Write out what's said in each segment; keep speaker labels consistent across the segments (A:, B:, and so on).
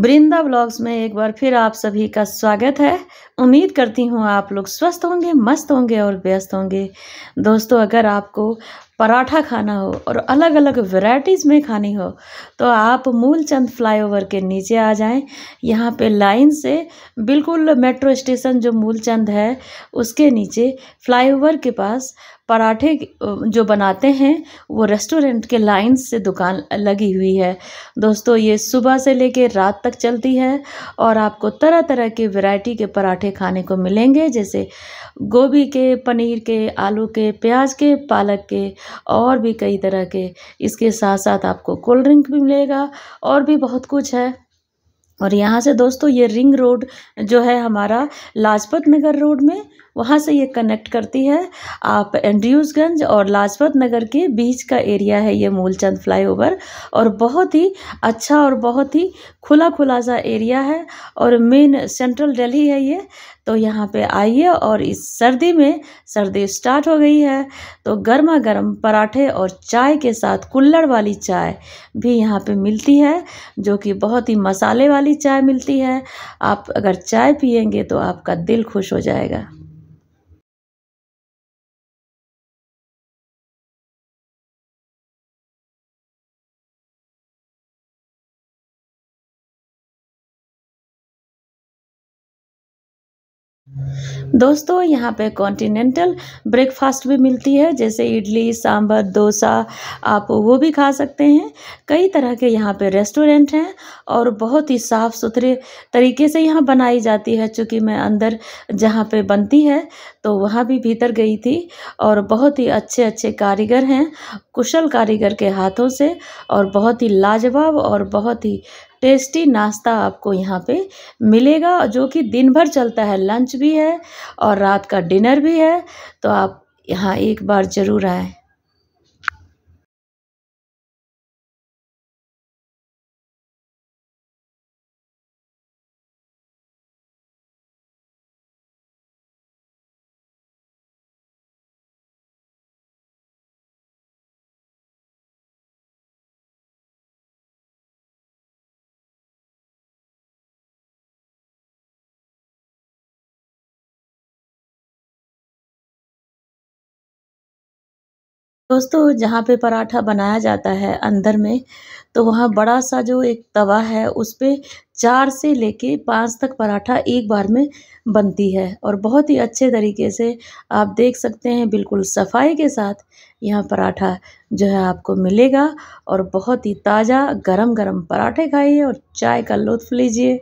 A: Brinda blogs में एक बार फिर आप सभी का स्वागत है उम्मीद करती हूँ आप लोग स्वस्थ होंगे मस्त होंगे और व्यस्त होंगे दोस्तों अगर आपको पराठा खाना हो और अलग अलग वैराइटीज़ में खानी हो तो आप मूलचंद फ्लाईओवर के नीचे आ जाएं यहाँ पे लाइन से बिल्कुल मेट्रो स्टेशन जो मूलचंद है उसके नीचे फ्लाईओवर के पास पराठे जो बनाते हैं वो रेस्टोरेंट के लाइन से दुकान लगी हुई है दोस्तों ये सुबह से लेके रात तक चलती है और आपको तरह तरह के वैरायटी के पराठे खाने को मिलेंगे जैसे गोभी के पनीर के आलू के प्याज के पालक के और भी कई तरह के इसके साथ साथ आपको कोल्ड ड्रिंक भी मिलेगा और भी बहुत कुछ है और यहाँ से दोस्तों ये रिंग रोड जो है हमारा लाजपत नगर रोड में वहाँ से ये कनेक्ट करती है आप एंड्रयूसगंज और लाजपत नगर के बीच का एरिया है ये मूलचंद फ्लाईओवर और बहुत ही अच्छा और बहुत ही खुला खुला सा एरिया है और मेन सेंट्रल दिल्ली है ये तो यहाँ पे आइए और इस सर्दी में सर्दी स्टार्ट हो गई है तो गर्मा गर्म पराठे और चाय के साथ कुल्लड़ वाली चाय भी यहाँ पे मिलती है जो कि बहुत ही मसाले वाली चाय मिलती है आप अगर चाय पियेंगे तो आपका दिल खुश हो जाएगा दोस्तों यहाँ पे कॉन्टिनेंटल ब्रेकफास्ट भी मिलती है जैसे इडली सांभर डोसा आप वो भी खा सकते हैं कई तरह के यहाँ पे रेस्टोरेंट हैं और बहुत ही साफ़ सुथरे तरीके से यहाँ बनाई जाती है चूँकि मैं अंदर जहाँ पे बनती है तो वहाँ भी भीतर गई थी और बहुत ही अच्छे अच्छे कारीगर हैं कुशल कारीगर के हाथों से और बहुत ही लाजवाब और बहुत ही टेस्टी नाश्ता आपको यहाँ पे मिलेगा जो कि दिन भर चलता है लंच भी है और रात का डिनर भी है तो आप यहाँ एक बार ज़रूर आएँ दोस्तों जहाँ पे पराठा बनाया जाता है अंदर में तो वहाँ बड़ा सा जो एक तवा है उस पर चार से लेके पाँच तक पराठा एक बार में बनती है और बहुत ही अच्छे तरीके से आप देख सकते हैं बिल्कुल सफाई के साथ यहाँ पराठा जो है आपको मिलेगा और बहुत ही ताज़ा गरम गरम पराठे खाइए और चाय का लुत्फ़ लीजिए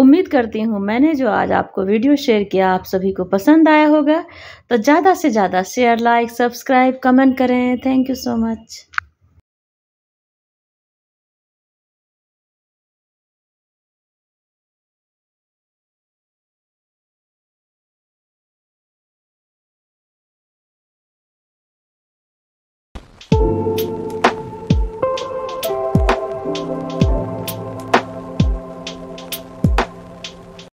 A: उम्मीद करती हूँ मैंने जो आज आपको वीडियो शेयर किया आप सभी को पसंद आया होगा तो ज़्यादा से ज़्यादा शेयर लाइक सब्सक्राइब कमेंट करें थैंक यू सो मच